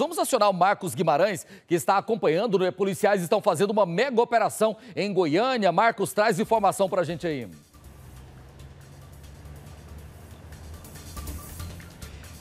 Vamos acionar o Marcos Guimarães, que está acompanhando. Né? Policiais estão fazendo uma mega operação em Goiânia. Marcos, traz informação para a gente aí.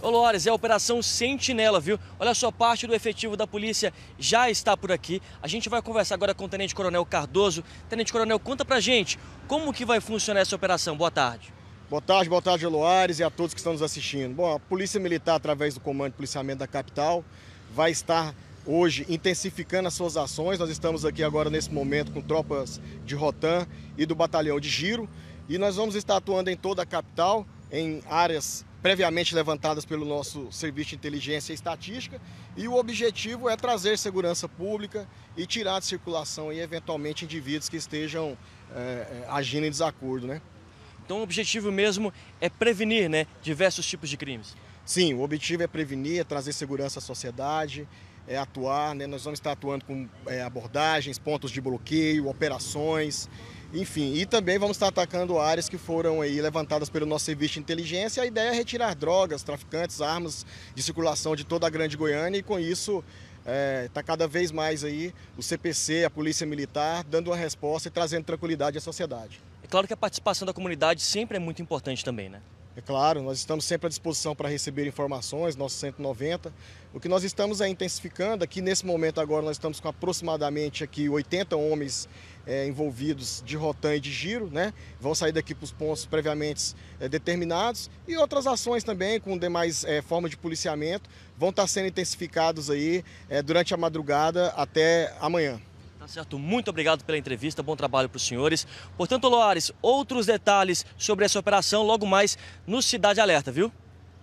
Ô Lores, é a Operação Sentinela, viu? Olha só, parte do efetivo da polícia já está por aqui. A gente vai conversar agora com o Tenente Coronel Cardoso. Tenente Coronel, conta pra gente como que vai funcionar essa operação. Boa tarde. Boa tarde, boa tarde, Loares e a todos que estão nos assistindo. Bom, a Polícia Militar, através do Comando de Policiamento da Capital, vai estar hoje intensificando as suas ações. Nós estamos aqui agora, nesse momento, com tropas de Rotan e do Batalhão de Giro. E nós vamos estar atuando em toda a capital, em áreas previamente levantadas pelo nosso Serviço de Inteligência e Estatística, e o objetivo é trazer segurança pública e tirar de circulação aí, eventualmente indivíduos que estejam é, agindo em desacordo. Né? Então o objetivo mesmo é prevenir né, diversos tipos de crimes. Sim, o objetivo é prevenir, é trazer segurança à sociedade, é atuar, né? nós vamos estar atuando com é, abordagens, pontos de bloqueio, operações, enfim. E também vamos estar atacando áreas que foram aí levantadas pelo nosso serviço de inteligência. A ideia é retirar drogas, traficantes, armas de circulação de toda a Grande Goiânia e com isso está é, tá cada vez mais aí o CPC, a Polícia Militar, dando uma resposta e trazendo tranquilidade à sociedade. É claro que a participação da comunidade sempre é muito importante também, né? É claro, nós estamos sempre à disposição para receber informações, nosso 190. O que nós estamos é intensificando, aqui nesse momento agora nós estamos com aproximadamente aqui 80 homens é, envolvidos de rotan e de giro, né? Vão sair daqui para os pontos previamente é, determinados e outras ações também com demais é, formas de policiamento vão estar sendo intensificados aí é, durante a madrugada até amanhã. Tá certo, muito obrigado pela entrevista, bom trabalho para os senhores. Portanto, Loares, outros detalhes sobre essa operação logo mais no Cidade Alerta, viu?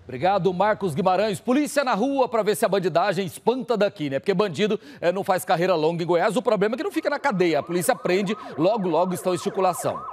Obrigado, Marcos Guimarães. Polícia na rua para ver se a bandidagem espanta daqui, né? Porque bandido é, não faz carreira longa em Goiás. O problema é que não fica na cadeia. A polícia prende, logo, logo estão em circulação.